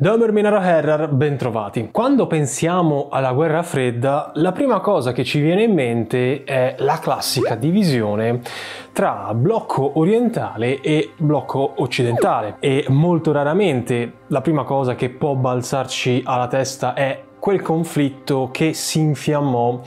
Dömer Minaro Herrar, bentrovati. Quando pensiamo alla guerra fredda, la prima cosa che ci viene in mente è la classica divisione tra blocco orientale e blocco occidentale e molto raramente la prima cosa che può balzarci alla testa è quel conflitto che si infiammò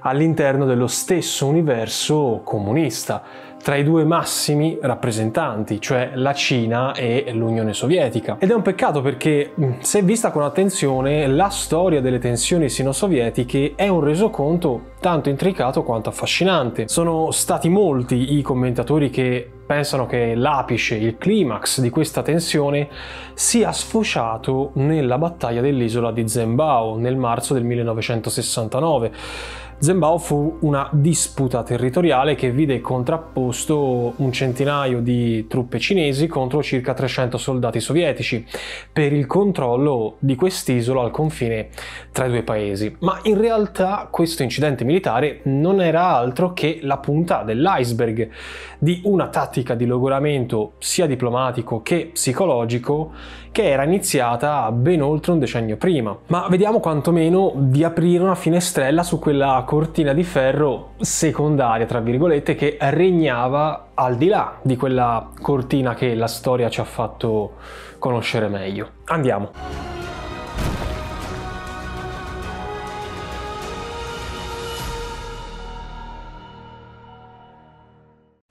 all'interno dello stesso universo comunista tra i due massimi rappresentanti, cioè la Cina e l'Unione Sovietica. Ed è un peccato perché mm, se vista con attenzione la storia delle tensioni sino-sovietiche è un resoconto tanto intricato quanto affascinante. Sono stati molti i commentatori che pensano che l'apice, il climax di questa tensione sia sfociato nella battaglia dell'isola di Zembao nel marzo del 1969 Zenbao fu una disputa territoriale che vide contrapposto un centinaio di truppe cinesi contro circa 300 soldati sovietici per il controllo di quest'isola al confine tra i due paesi. Ma in realtà questo incidente militare non era altro che la punta dell'iceberg di una tattica di logoramento sia diplomatico che psicologico che era iniziata ben oltre un decennio prima. Ma vediamo quantomeno di aprire una finestrella su quella cortina di ferro secondaria, tra virgolette, che regnava al di là di quella cortina che la storia ci ha fatto conoscere meglio. Andiamo!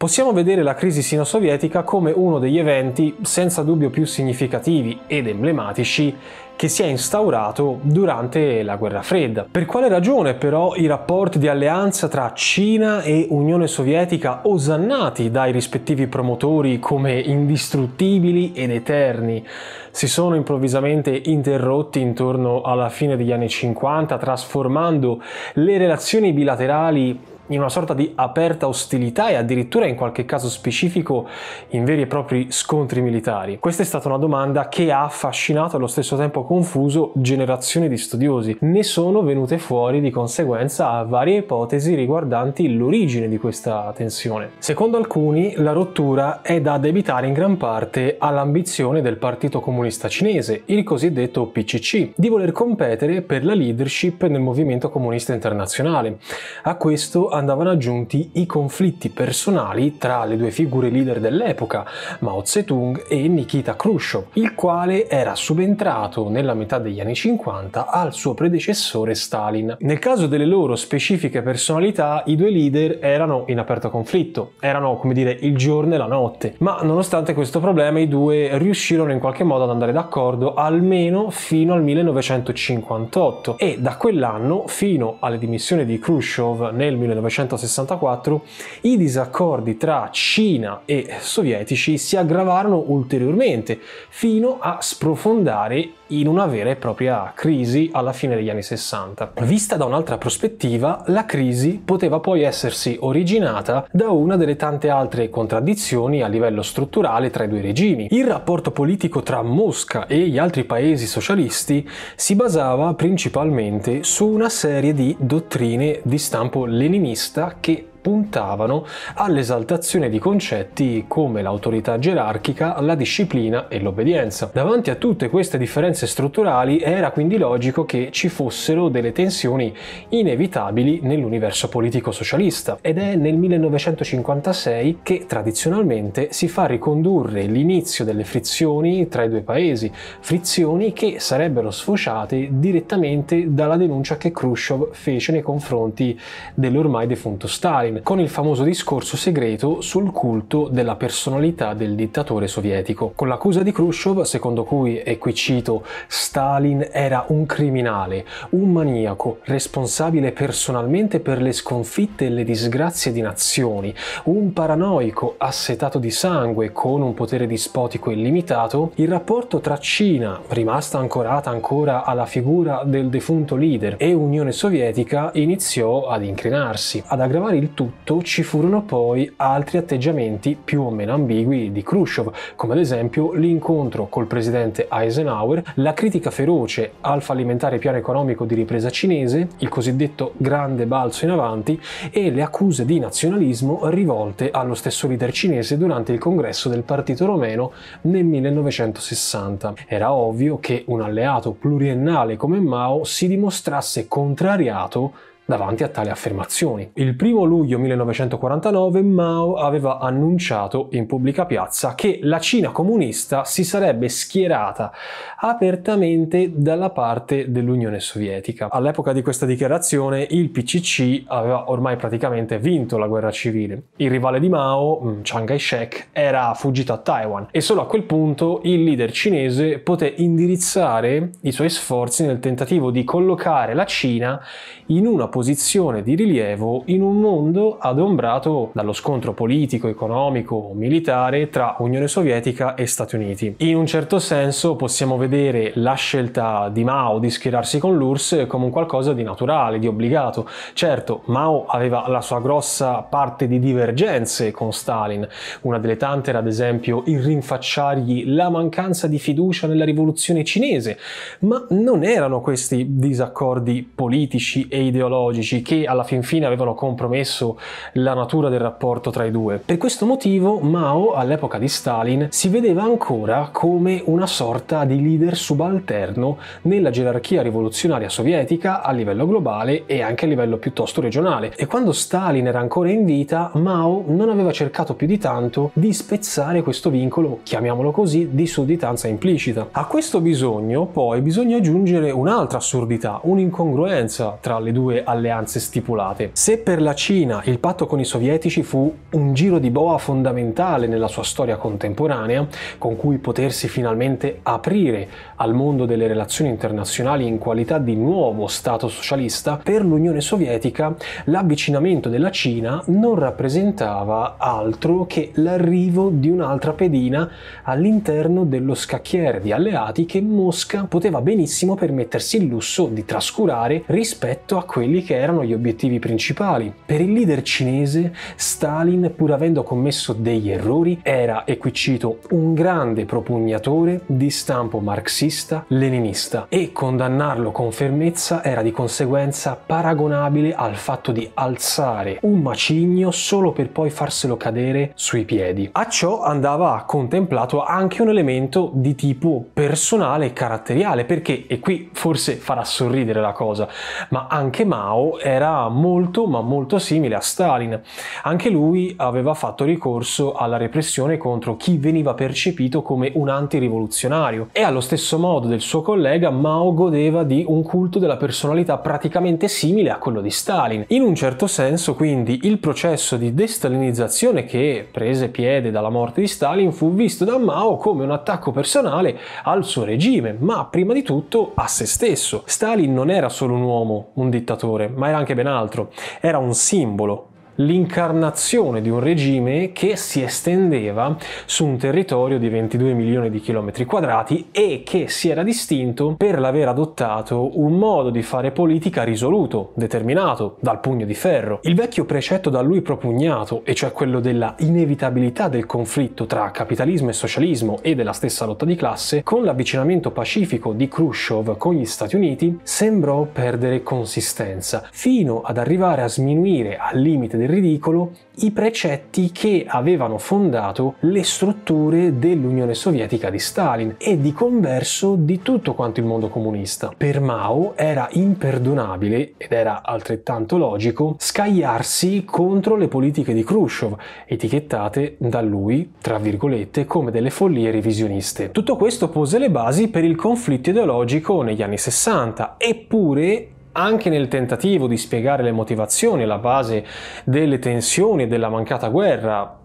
Possiamo vedere la crisi sino-sovietica come uno degli eventi senza dubbio più significativi ed emblematici che si è instaurato durante la guerra fredda. Per quale ragione però i rapporti di alleanza tra Cina e Unione Sovietica osannati dai rispettivi promotori come indistruttibili ed eterni si sono improvvisamente interrotti intorno alla fine degli anni 50 trasformando le relazioni bilaterali in una sorta di aperta ostilità e addirittura in qualche caso specifico in veri e propri scontri militari? Questa è stata una domanda che ha affascinato e allo stesso tempo confuso generazioni di studiosi. Ne sono venute fuori di conseguenza varie ipotesi riguardanti l'origine di questa tensione. Secondo alcuni la rottura è da debitare in gran parte all'ambizione del Partito Comunista Cinese, il cosiddetto PCC, di voler competere per la leadership nel movimento comunista internazionale. A questo andavano aggiunti i conflitti personali tra le due figure leader dell'epoca, Mao Zedong e Nikita Khrushchev, il quale era subentrato nella metà degli anni 50 al suo predecessore Stalin. Nel caso delle loro specifiche personalità, i due leader erano in aperto conflitto, erano come dire il giorno e la notte, ma nonostante questo problema i due riuscirono in qualche modo ad andare d'accordo almeno fino al 1958 e da quell'anno fino alle dimissioni di Khrushchev nel 1958 1964, i disaccordi tra Cina e sovietici si aggravarono ulteriormente fino a sprofondare in una vera e propria crisi alla fine degli anni 60. Vista da un'altra prospettiva, la crisi poteva poi essersi originata da una delle tante altre contraddizioni a livello strutturale tra i due regimi. Il rapporto politico tra Mosca e gli altri paesi socialisti si basava principalmente su una serie di dottrine di stampo leninista che puntavano all'esaltazione di concetti come l'autorità gerarchica, la disciplina e l'obbedienza. Davanti a tutte queste differenze strutturali era quindi logico che ci fossero delle tensioni inevitabili nell'universo politico-socialista ed è nel 1956 che tradizionalmente si fa ricondurre l'inizio delle frizioni tra i due paesi, frizioni che sarebbero sfociate direttamente dalla denuncia che Khrushchev fece nei confronti dell'ormai defunto Stalin Einstein con il famoso discorso segreto sul culto della personalità del dittatore sovietico, con l'accusa di Khrushchev secondo cui, e qui cito, Stalin era un criminale, un maniaco, responsabile personalmente per le sconfitte e le disgrazie di nazioni, un paranoico assetato di sangue con un potere dispotico illimitato, il rapporto tra Cina, rimasta ancorata ancora alla figura del defunto leader, e Unione Sovietica iniziò ad incrinarsi, ad aggravare il tutto Soprattutto ci furono poi altri atteggiamenti più o meno ambigui di Khrushchev, come ad esempio l'incontro col presidente Eisenhower, la critica feroce al fallimentare piano economico di ripresa cinese, il cosiddetto grande balzo in avanti e le accuse di nazionalismo rivolte allo stesso leader cinese durante il congresso del Partito Romeno nel 1960. Era ovvio che un alleato pluriennale come Mao si dimostrasse contrariato davanti a tale affermazione. Il primo luglio 1949 Mao aveva annunciato in pubblica piazza che la Cina comunista si sarebbe schierata apertamente dalla parte dell'Unione Sovietica. All'epoca di questa dichiarazione il PCC aveva ormai praticamente vinto la guerra civile. Il rivale di Mao, mm, Chiang Kai-shek, era fuggito a Taiwan e solo a quel punto il leader cinese poté indirizzare i suoi sforzi nel tentativo di collocare la Cina in una posizione posizione di rilievo in un mondo adombrato dallo scontro politico, economico, militare tra Unione Sovietica e Stati Uniti. In un certo senso possiamo vedere la scelta di Mao di schierarsi con l'URSS come un qualcosa di naturale, di obbligato. Certo, Mao aveva la sua grossa parte di divergenze con Stalin, una delle tante era ad esempio il rinfacciargli la mancanza di fiducia nella rivoluzione cinese, ma non erano questi disaccordi politici e ideologici ideologici che alla fin fine avevano compromesso la natura del rapporto tra i due. Per questo motivo Mao, all'epoca di Stalin, si vedeva ancora come una sorta di leader subalterno nella gerarchia rivoluzionaria sovietica a livello globale e anche a livello piuttosto regionale. E quando Stalin era ancora in vita, Mao non aveva cercato più di tanto di spezzare questo vincolo, chiamiamolo così, di sudditanza implicita. A questo bisogno poi bisogna aggiungere un'altra assurdità, un'incongruenza tra le due alleanze stipulate. Se per la Cina il patto con i sovietici fu un giro di boa fondamentale nella sua storia contemporanea, con cui potersi finalmente aprire al mondo delle relazioni internazionali in qualità di nuovo Stato socialista, per l'Unione Sovietica l'avvicinamento della Cina non rappresentava altro che l'arrivo di un'altra pedina all'interno dello scacchiere di alleati che Mosca poteva benissimo permettersi il lusso di trascurare rispetto a quelli quelli che erano gli obiettivi principali. Per il leader cinese, Stalin, pur avendo commesso degli errori, era, e qui cito, un grande propugnatore di stampo marxista-leninista e condannarlo con fermezza era di conseguenza paragonabile al fatto di alzare un macigno solo per poi farselo cadere sui piedi. A ciò andava contemplato anche un elemento di tipo personale e caratteriale, perché, e qui forse farà sorridere la cosa, ma anche Mao Mao era molto ma molto simile a Stalin. Anche lui aveva fatto ricorso alla repressione contro chi veniva percepito come un antirivoluzionario e allo stesso modo del suo collega Mao godeva di un culto della personalità praticamente simile a quello di Stalin. In un certo senso quindi il processo di destalinizzazione che prese piede dalla morte di Stalin fu visto da Mao come un attacco personale al suo regime, ma prima di tutto a se stesso. Stalin non era solo un uomo, un dittatore, ma era anche ben altro. Era un simbolo l'incarnazione di un regime che si estendeva su un territorio di 22 milioni di chilometri quadrati e che si era distinto per l'aver adottato un modo di fare politica risoluto, determinato, dal pugno di ferro. Il vecchio precetto da lui propugnato, e cioè quello della inevitabilità del conflitto tra capitalismo e socialismo e della stessa lotta di classe, con l'avvicinamento pacifico di Khrushchev con gli Stati Uniti, sembrò perdere consistenza, fino ad arrivare a sminuire al limite del ridicolo i precetti che avevano fondato le strutture dell'Unione Sovietica di Stalin e di converso di tutto quanto il mondo comunista. Per Mao era imperdonabile, ed era altrettanto logico, scagliarsi contro le politiche di Khrushchev, etichettate da lui, tra virgolette, come delle follie revisioniste. Tutto questo pose le basi per il conflitto ideologico negli anni 60, eppure anche nel tentativo di spiegare le motivazioni alla base delle tensioni e della mancata guerra,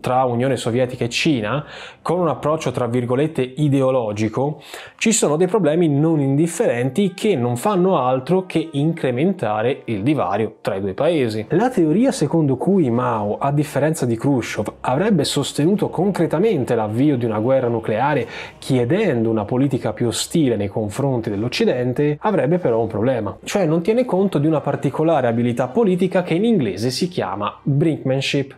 tra Unione Sovietica e Cina, con un approccio tra virgolette ideologico, ci sono dei problemi non indifferenti che non fanno altro che incrementare il divario tra i due paesi. La teoria secondo cui Mao, a differenza di Khrushchev, avrebbe sostenuto concretamente l'avvio di una guerra nucleare chiedendo una politica più ostile nei confronti dell'Occidente, avrebbe però un problema, cioè non tiene conto di una particolare abilità politica che in inglese si chiama brinkmanship,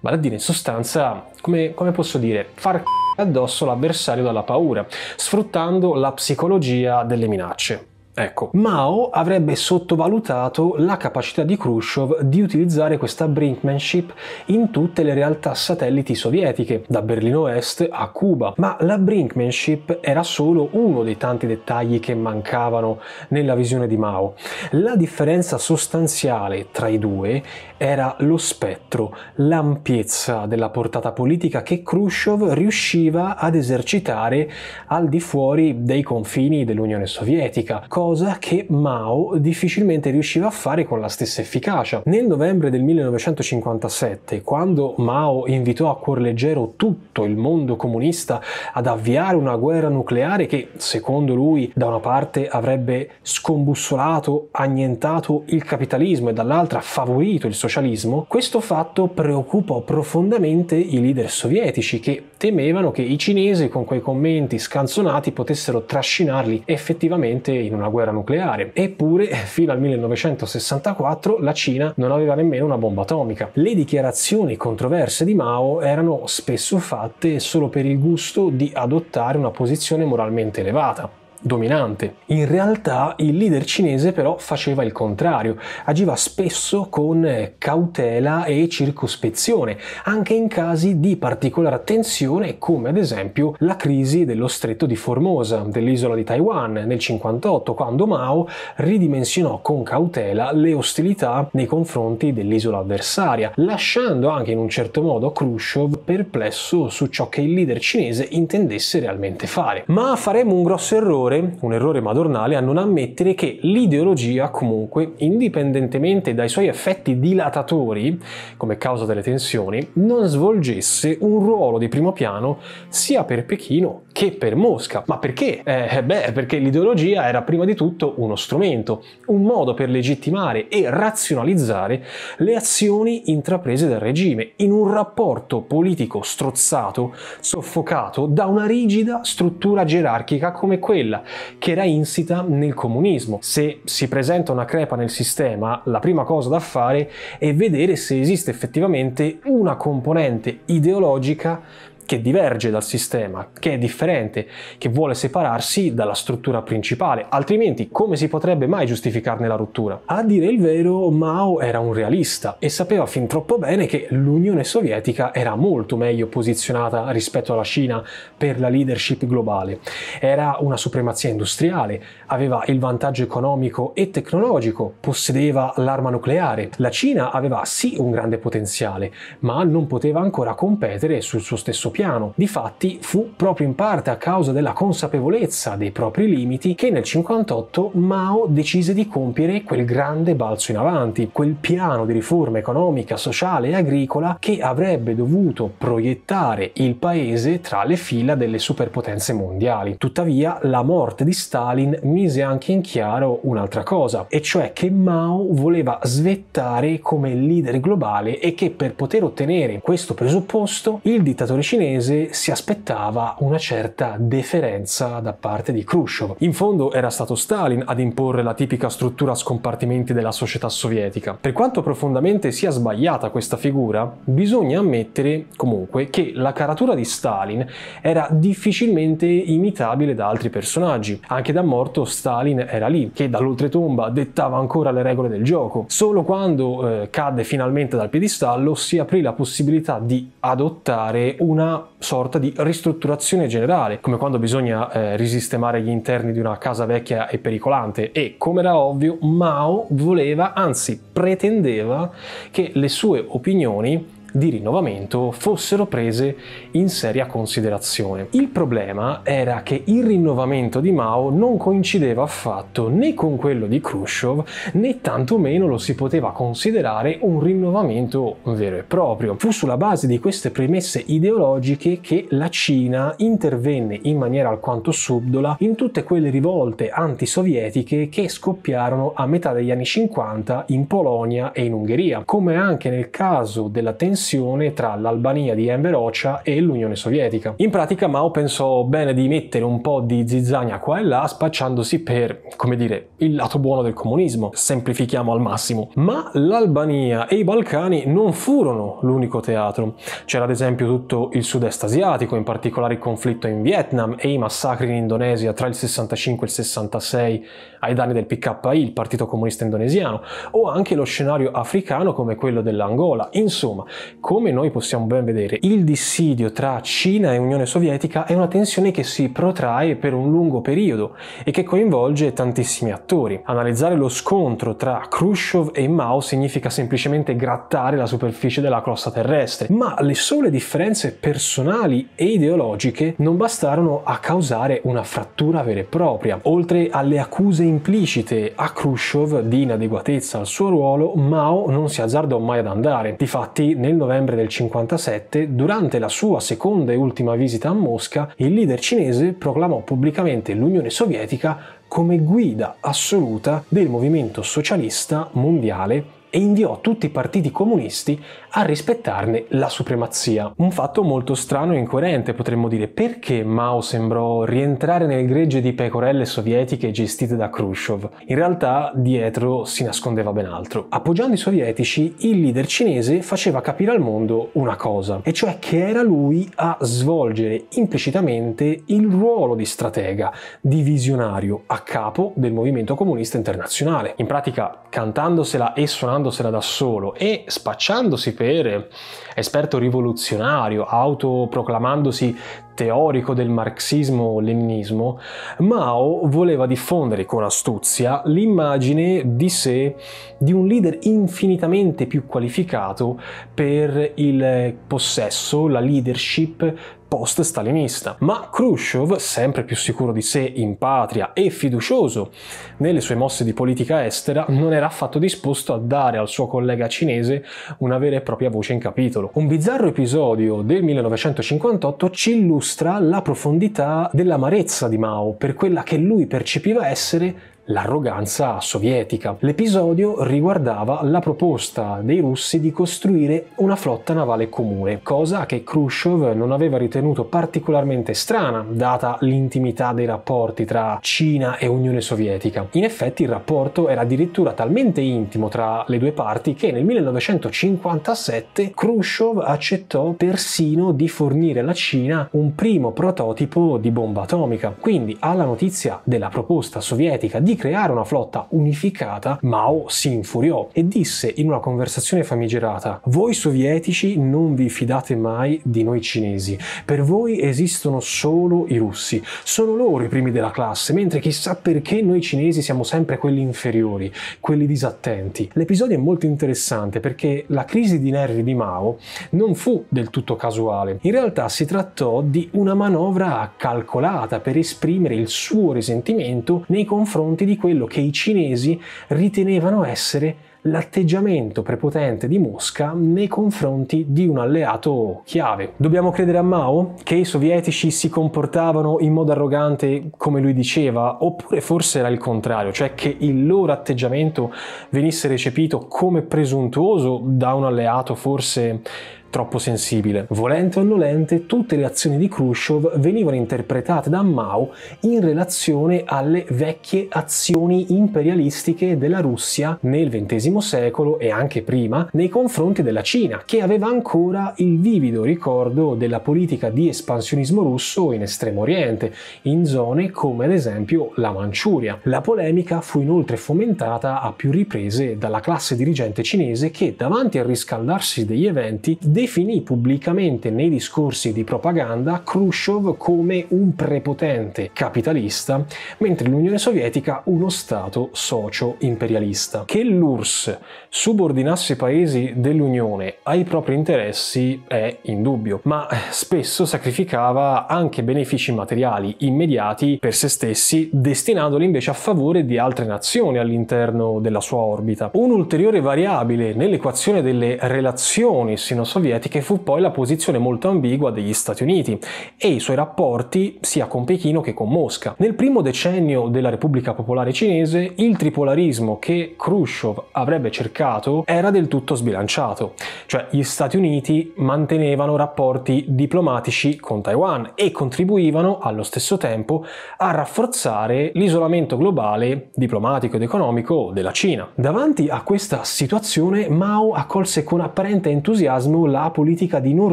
vale a dire in sostanza sostanza, come, come posso dire, far addosso l'avversario dalla paura, sfruttando la psicologia delle minacce. Ecco. Mao avrebbe sottovalutato la capacità di Khrushchev di utilizzare questa brinkmanship in tutte le realtà satelliti sovietiche, da Berlino Est a Cuba, ma la brinkmanship era solo uno dei tanti dettagli che mancavano nella visione di Mao. La differenza sostanziale tra i due era lo spettro, l'ampiezza della portata politica che Khrushchev riusciva ad esercitare al di fuori dei confini dell'Unione Sovietica, cosa che Mao difficilmente riusciva a fare con la stessa efficacia. Nel novembre del 1957, quando Mao invitò a cuor leggero tutto il mondo comunista ad avviare una guerra nucleare che, secondo lui, da una parte avrebbe scombussolato, annientato il capitalismo e dall'altra favorito il socialismo, questo fatto preoccupò profondamente i leader sovietici che temevano che i cinesi con quei commenti scanzonati potessero trascinarli effettivamente in una guerra nucleare. Eppure, fino al 1964, la Cina non aveva nemmeno una bomba atomica. Le dichiarazioni controverse di Mao erano spesso fatte solo per il gusto di adottare una posizione moralmente elevata dominante. In realtà il leader cinese però faceva il contrario, agiva spesso con eh, cautela e circospezione, anche in casi di particolare attenzione come ad esempio la crisi dello stretto di Formosa, dell'isola di Taiwan nel 58 quando Mao ridimensionò con cautela le ostilità nei confronti dell'isola avversaria, lasciando anche in un certo modo Khrushchev perplesso su ciò che il leader cinese intendesse realmente fare. Ma faremo un grosso errore errore, un errore madornale, a non ammettere che l'ideologia comunque, indipendentemente dai suoi effetti dilatatori, come causa delle tensioni, non svolgesse un ruolo di primo piano sia per Pechino che per Mosca. Ma perché? Eh, beh, perché l'ideologia era prima di tutto uno strumento, un modo per legittimare e razionalizzare le azioni intraprese dal regime in un rapporto politico strozzato, soffocato da una rigida struttura gerarchica come quella che era insita nel comunismo. Se si presenta una crepa nel sistema, la prima cosa da fare è vedere se esiste effettivamente una componente ideologica che diverge dal sistema, che è differente, che vuole separarsi dalla struttura principale, altrimenti come si potrebbe mai giustificarne la rottura? A dire il vero, Mao era un realista e sapeva fin troppo bene che l'Unione Sovietica era molto meglio posizionata rispetto alla Cina per la leadership globale. Era una supremazia industriale, aveva il vantaggio economico e tecnologico, possedeva l'arma nucleare. La Cina aveva sì un grande potenziale, ma non poteva ancora competere sul suo stesso piano piano. Difatti fu proprio in parte a causa della consapevolezza dei propri limiti che nel 58 Mao decise di compiere quel grande balzo in avanti, quel piano di riforma economica, sociale e agricola che avrebbe dovuto proiettare il paese tra le fila delle superpotenze mondiali. Tuttavia la morte di Stalin mise anche in chiaro un'altra cosa, e cioè che Mao voleva svettare come leader globale e che per poter ottenere questo presupposto il dittatore cinese cinese si aspettava una certa deferenza da parte di Khrushchev. In fondo era stato Stalin ad imporre la tipica struttura a scompartimenti della società sovietica. Per quanto profondamente sia sbagliata questa figura, bisogna ammettere comunque che la caratura di Stalin era difficilmente imitabile da altri personaggi. Anche da morto Stalin era lì, che dall'oltretomba dettava ancora le regole del gioco. Solo quando eh, cadde finalmente dal piedistallo si aprì la possibilità di adottare una sorta di ristrutturazione generale, come quando bisogna eh, risistemare gli interni di una casa vecchia e pericolante e, come era ovvio, Mao voleva, anzi pretendeva, che le sue opinioni di rinnovamento fossero prese in seria considerazione. Il problema era che il rinnovamento di Mao non coincideva affatto né con quello di Khrushchev né tantomeno lo si poteva considerare un rinnovamento vero e proprio. Fu sulla base di queste premesse ideologiche che la Cina intervenne in maniera alquanto subdola in tutte quelle rivolte antisovietiche che scoppiarono a metà degli anni 50 in Polonia e in Ungheria, come anche nel caso della tensione tensione tra l'Albania di Enver Hoxha e l'Unione Sovietica. In pratica Mao pensò bene di mettere un po' di zizzania qua e là spacciandosi per, come dire, il lato buono del comunismo, semplifichiamo al massimo. Ma l'Albania e i Balcani non furono l'unico teatro. C'era ad esempio tutto il sud-est asiatico, in particolare il conflitto in Vietnam e i massacri in Indonesia tra il 65 e il 66 ai danni del PKI, il Partito Comunista Indonesiano, o anche lo scenario africano come quello dell'Angola. Insomma, come noi possiamo ben vedere, il dissidio tra Cina e Unione Sovietica è una tensione che si protrae per un lungo periodo e che coinvolge tantissimi attori. Analizzare lo scontro tra Khrushchev e Mao significa semplicemente grattare la superficie della crosta terrestre, ma le sole differenze personali e ideologiche non bastarono a causare una frattura vera e propria. Oltre alle accuse implicite a Khrushchev di inadeguatezza al suo ruolo, Mao non si azzardò mai ad andare. Difatti, nel novembre del 57, durante la sua seconda e ultima visita a Mosca, il leader cinese proclamò pubblicamente l'Unione Sovietica come guida assoluta del movimento socialista mondiale e inviò tutti i partiti comunisti a rispettarne la supremazia. Un fatto molto strano e incoerente, potremmo dire, perché Mao sembrò rientrare nel gregge di pecorelle sovietiche gestite da Khrushchev. In realtà dietro si nascondeva ben altro. Appoggiando i sovietici, il leader cinese faceva capire al mondo una cosa, e cioè che era lui a svolgere implicitamente il ruolo di stratega, di visionario, a capo del movimento comunista internazionale. In pratica, cantandosela e suonando cavandosela da solo e spacciandosi per esperto rivoluzionario, autoproclamandosi teorico del marxismo-leninismo, Mao voleva diffondere con astuzia l'immagine di sé di un leader infinitamente più qualificato per il possesso, la leadership post-stalinista. Ma Khrushchev, sempre più sicuro di sé in patria e fiducioso nelle sue mosse di politica estera, non era affatto disposto a dare al suo collega cinese una vera e propria voce in capitolo. Un bizzarro episodio del 1958 ci illustra illustra la profondità dell'amarezza di Mao per quella che lui percepiva essere l'arroganza sovietica. L'episodio riguardava la proposta dei russi di costruire una flotta navale comune, cosa che Khrushchev non aveva ritenuto particolarmente strana, data l'intimità dei rapporti tra Cina e Unione Sovietica. In effetti il rapporto era addirittura talmente intimo tra le due parti che nel 1957 Khrushchev accettò persino di fornire alla Cina un primo prototipo di bomba atomica. Quindi alla notizia della proposta sovietica di creare una flotta unificata, Mao si infuriò e disse in una conversazione famigerata: Voi sovietici non vi fidate mai di noi cinesi. Per voi esistono solo i russi. Sono loro i primi della classe, mentre chissà perché noi cinesi siamo sempre quelli inferiori, quelli disattenti. L'episodio è molto interessante perché la crisi di nervi di Mao non fu del tutto casuale. In realtà si trattò di una manovra calcolata per esprimere il suo risentimento nei confronti fronte di quello che i cinesi ritenevano essere l'atteggiamento prepotente di Mosca nei confronti di un alleato chiave. Dobbiamo credere a Mao che i sovietici si comportavano in modo arrogante come lui diceva, oppure forse era il contrario, cioè che il loro atteggiamento venisse recepito come presuntuoso da un alleato forse troppo sensibile. Volente o nolente, tutte le azioni di Khrushchev venivano interpretate da Mao in relazione alle vecchie azioni imperialistiche della Russia nel XX secolo e anche prima nei confronti della Cina, che aveva ancora il vivido ricordo della politica di espansionismo russo in Estremo Oriente, in zone come ad esempio la Manciuria. La polemica fu inoltre fomentata a più riprese dalla classe dirigente cinese che, davanti al riscaldarsi degli eventi, definì pubblicamente nei discorsi di propaganda Khrushchev come un prepotente capitalista, mentre l'Unione Sovietica uno Stato socio-imperialista. Che l'URSS subordinasse i paesi dell'Unione ai propri interessi è indubbio, ma spesso sacrificava anche benefici materiali immediati per se stessi, destinandoli invece a favore di altre nazioni all'interno della sua orbita. Un'ulteriore variabile nell'equazione delle relazioni sino-sovietiche sovietiche fu poi la posizione molto ambigua degli Stati Uniti e i suoi rapporti sia con Pechino che con Mosca. Nel primo decennio della Repubblica Popolare Cinese il tripolarismo che Khrushchev avrebbe cercato era del tutto sbilanciato, cioè gli Stati Uniti mantenevano rapporti diplomatici con Taiwan e contribuivano allo stesso tempo a rafforzare l'isolamento globale diplomatico ed economico della Cina. Davanti a questa situazione Mao accolse con apparente entusiasmo la la politica di non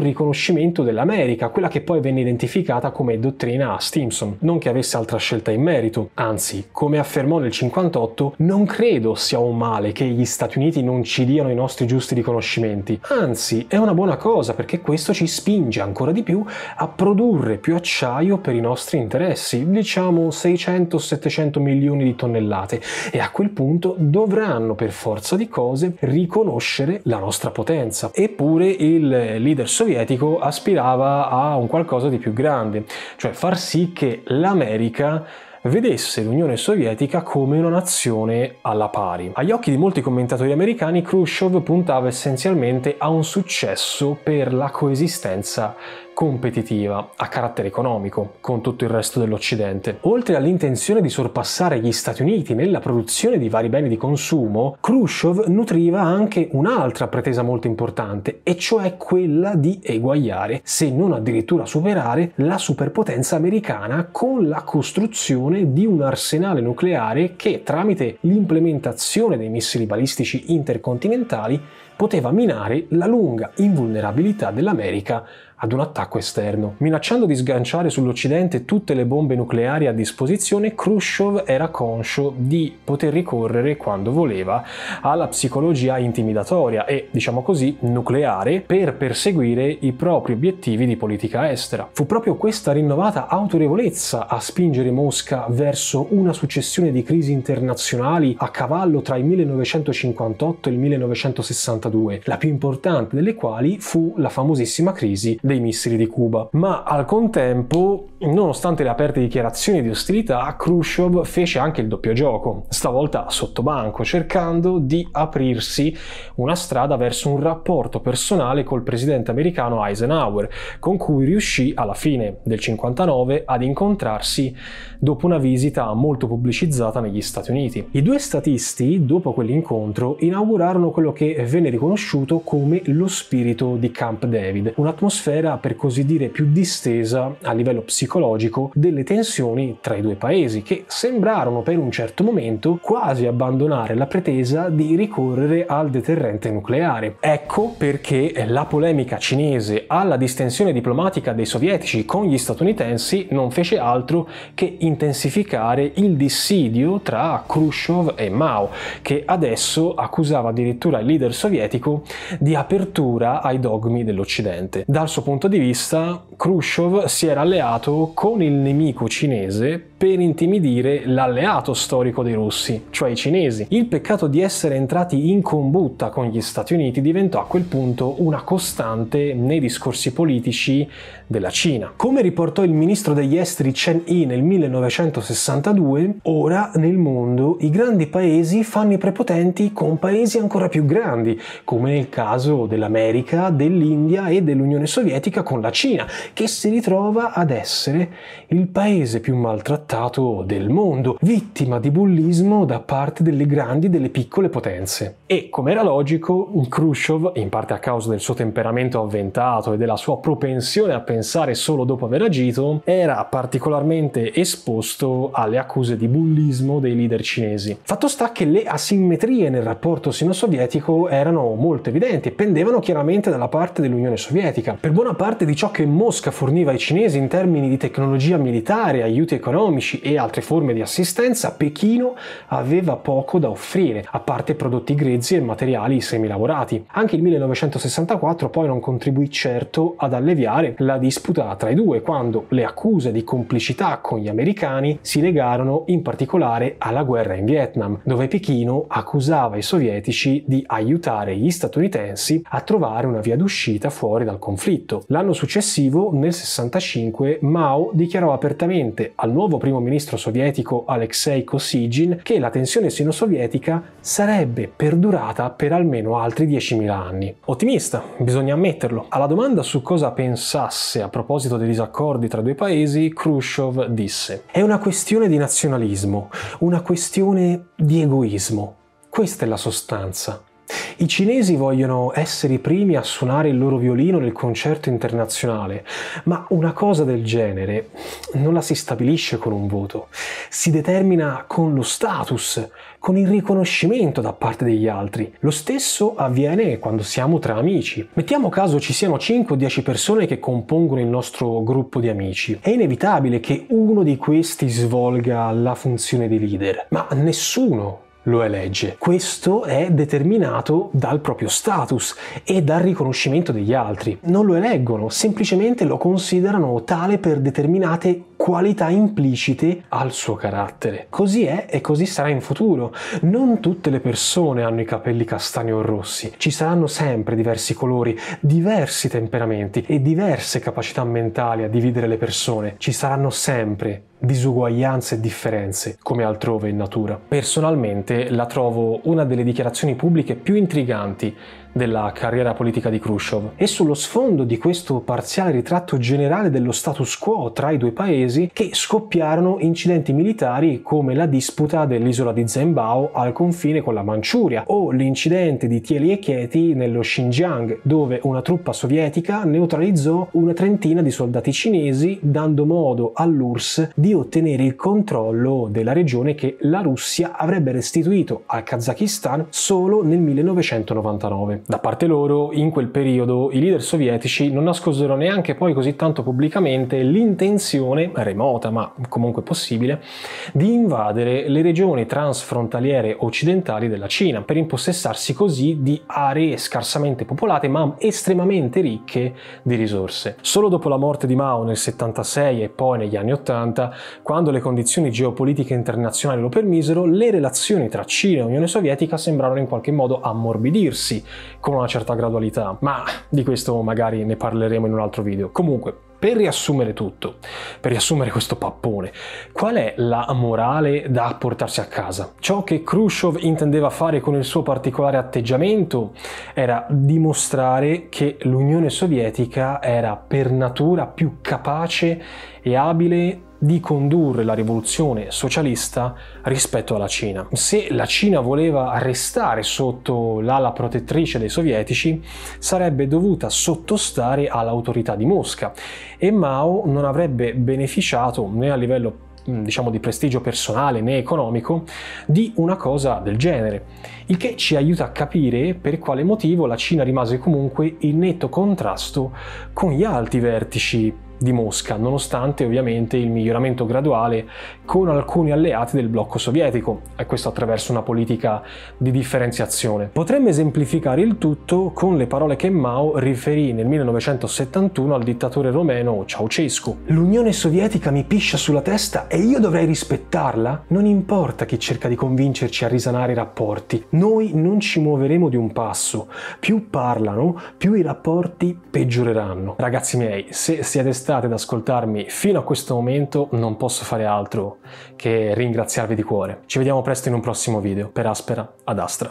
riconoscimento dell'America, quella che poi venne identificata come dottrina a Stimson, non che avesse altra scelta in merito, anzi, come affermò nel 58, non credo sia un male che gli Stati Uniti non ci diano i nostri giusti riconoscimenti, anzi, è una buona cosa perché questo ci spinge ancora di più a produrre più acciaio per i nostri interessi, diciamo 600-700 milioni di tonnellate, e a quel punto dovranno per forza di cose riconoscere la nostra potenza. Eppure il il leader sovietico aspirava a un qualcosa di più grande, cioè far sì che l'America vedesse l'Unione Sovietica come una nazione alla pari. Agli occhi di molti commentatori americani, Khrushchev puntava essenzialmente a un successo per la coesistenza competitiva a carattere economico con tutto il resto dell'Occidente. Oltre all'intenzione di sorpassare gli Stati Uniti nella produzione di vari beni di consumo, Khrushchev nutriva anche un'altra pretesa molto importante, e cioè quella di eguagliare, se non addirittura superare, la superpotenza americana con la costruzione di un arsenale nucleare che tramite l'implementazione dei missili balistici intercontinentali poteva minare la lunga invulnerabilità dell'America ad un attacco esterno. Minacciando di sganciare sull'Occidente tutte le bombe nucleari a disposizione, Khrushchev era conscio di poter ricorrere quando voleva alla psicologia intimidatoria e, diciamo così, nucleare per perseguire i propri obiettivi di politica estera. Fu proprio questa rinnovata autorevolezza a spingere Mosca verso una successione di crisi internazionali a cavallo tra il 1958 e il 1963 1942, la più importante delle quali fu la famosissima crisi dei missili di Cuba. Ma al contempo, nonostante le aperte dichiarazioni di ostilità, Khrushchev fece anche il doppio gioco, stavolta sotto banco, cercando di aprirsi una strada verso un rapporto personale col presidente americano Eisenhower, con cui riuscì alla fine del 59 ad incontrarsi dopo una visita molto pubblicizzata negli Stati Uniti. I due statisti, dopo quell'incontro, inaugurarono quello che venne riconosciuto come lo spirito di Camp David, un'atmosfera per così dire più distesa a livello psicologico delle tensioni tra i due paesi, che sembrarono per un certo momento quasi abbandonare la pretesa di ricorrere al deterrente nucleare. Ecco perché la polemica cinese alla distensione diplomatica dei sovietici con gli statunitensi non fece altro che intensificare il dissidio tra Khrushchev e Mao, che adesso accusava addirittura il leader sovietico sovietico di apertura ai dogmi dell'Occidente. Dal suo punto di vista, Khrushchev si era alleato con il nemico cinese per intimidire l'alleato storico dei russi, cioè i cinesi. Il peccato di essere entrati in combutta con gli Stati Uniti diventò a quel punto una costante nei discorsi politici della Cina. Come riportò il ministro degli esteri Chen Yi nel 1962, ora nel mondo i grandi paesi fanno i prepotenti con paesi ancora più grandi come nel caso dell'America, dell'India e dell'Unione Sovietica con la Cina, che si ritrova ad essere il paese più maltrattato del mondo, vittima di bullismo da parte delle grandi e delle piccole potenze. E come era logico, Khrushchev, in parte a causa del suo temperamento avventato e della sua propensione a pensare solo dopo aver agito, era particolarmente esposto alle accuse di bullismo dei leader cinesi. Fatto sta che le asimmetrie nel rapporto sino-sovietico erano erano molto evidenti e pendevano chiaramente dalla parte dell'Unione Sovietica. Per buona parte di ciò che Mosca forniva ai cinesi in termini di tecnologia militare, aiuti economici e altre forme di assistenza, Pechino aveva poco da offrire, a parte prodotti grezzi e materiali semilavorati. Anche il 1964 poi non contribuì certo ad alleviare la disputa tra i due, quando le accuse di complicità con gli americani si legarono in particolare alla guerra in Vietnam, dove Pechino accusava i sovietici di aiutare aiutare gli statunitensi a trovare una via d'uscita fuori dal conflitto. L'anno successivo, nel 65, Mao dichiarò apertamente al nuovo primo ministro sovietico Alexei Kosygin che la tensione sino-sovietica sarebbe perdurata per almeno altri 10.000 anni. Ottimista, bisogna ammetterlo. Alla domanda su cosa pensasse a proposito dei disaccordi tra due paesi, Khrushchev disse: È una questione di nazionalismo, una questione di egoismo. Questa è la sostanza. I cinesi vogliono essere i primi a suonare il loro violino nel concerto internazionale, ma una cosa del genere non la si stabilisce con un voto, si determina con lo status, con il riconoscimento da parte degli altri. Lo stesso avviene quando siamo tra amici. Mettiamo caso ci siano 5 o 10 persone che compongono il nostro gruppo di amici. È inevitabile che uno di questi svolga la funzione di leader, ma nessuno lo elegge. Questo è determinato dal proprio status e dal riconoscimento degli altri. Non lo eleggono, semplicemente lo considerano tale per determinate qualità implicite al suo carattere. Così è e così sarà in futuro. Non tutte le persone hanno i capelli castani o rossi, ci saranno sempre diversi colori, diversi temperamenti e diverse capacità mentali a dividere le persone, ci saranno sempre disuguaglianze e differenze, come altrove in natura. Personalmente la trovo una delle dichiarazioni pubbliche più intriganti della carriera politica di Khrushchev. E sullo sfondo di questo parziale ritratto generale dello status quo tra i due paesi che scoppiarono incidenti militari come la disputa dell'isola di Zembao al confine con la Manciuria o l'incidente di Thieli e Chieti nello Xinjiang dove una truppa sovietica neutralizzò una trentina di soldati cinesi dando modo all'URSS di ottenere il controllo della regione che la Russia avrebbe restituito al Kazakistan solo nel 1999. Da parte loro, in quel periodo, i leader sovietici non nascosero neanche poi così tanto pubblicamente l'intenzione, remota ma comunque possibile, di invadere le regioni transfrontaliere occidentali della Cina, per impossessarsi così di aree scarsamente popolate ma estremamente ricche di risorse. Solo dopo la morte di Mao nel 76 e poi negli anni 80, quando le condizioni geopolitiche internazionali lo permisero, le relazioni tra Cina e Unione Sovietica sembrarono in qualche modo ammorbidirsi con una certa gradualità, ma di questo magari ne parleremo in un altro video. Comunque, per riassumere tutto, per riassumere questo pappone, qual è la morale da portarsi a casa? Ciò che Khrushchev intendeva fare con il suo particolare atteggiamento era dimostrare che l'Unione Sovietica era per natura più capace e abile di condurre la rivoluzione socialista rispetto alla Cina. Se la Cina voleva restare sotto l'ala protettrice dei sovietici, sarebbe dovuta sottostare all'autorità di Mosca e Mao non avrebbe beneficiato né a livello diciamo di prestigio personale né economico di una cosa del genere, il che ci aiuta a capire per quale motivo la Cina rimase comunque in netto contrasto con gli alti vertici di Mosca, nonostante ovviamente il miglioramento graduale con alcuni alleati del blocco sovietico, e questo attraverso una politica di differenziazione. Potremmo esemplificare il tutto con le parole che Mao riferì nel 1971 al dittatore romeno Ceausescu. L'Unione Sovietica mi piscia sulla testa e io dovrei rispettarla? Non importa chi cerca di convincerci a risanare i rapporti, noi non ci muoveremo di un passo. Più parlano, più i rapporti peggioreranno. Ragazzi miei, se siete stati state ad ascoltarmi fino a questo momento non posso fare altro che ringraziarvi di cuore. Ci vediamo presto in un prossimo video per Aspera ad Astra.